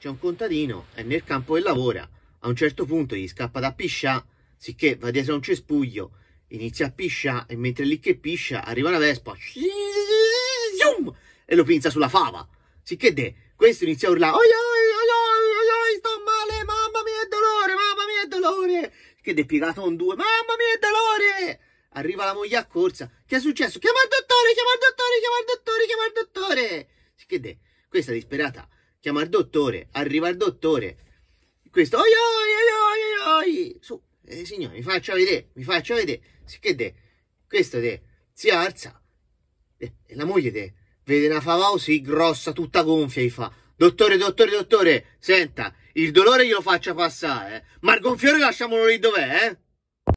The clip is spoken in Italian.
c'è un contadino, è nel campo e lavora, a un certo punto gli scappa da piscià, sicché va dietro a un cespuglio, inizia a piscià e mentre lì che piscia arriva una vespa e lo pinza sulla fava, sicché de, questo inizia a urlare, oi oi oi oi, sto male, mamma mia è dolore, mamma mia è dolore, che piegato un due, mamma mia è dolore! Arriva la moglie a corsa, che è successo? Chiama il dottore, chiama il dottore, chiama il dottore, chiama il dottore! Sicché de, questa disperata chiama il dottore, arriva il dottore, questo, oi oi oi oi oi, su, eh, signore, mi faccia vedere, mi faccia vedere, sì, che de, questo de, si alza, e la moglie de, vede una fava si grossa, tutta gonfia, e fa, dottore, dottore, dottore, senta, il dolore glielo faccia passare, eh. ma il gonfiore lasciamolo lì dov'è, eh?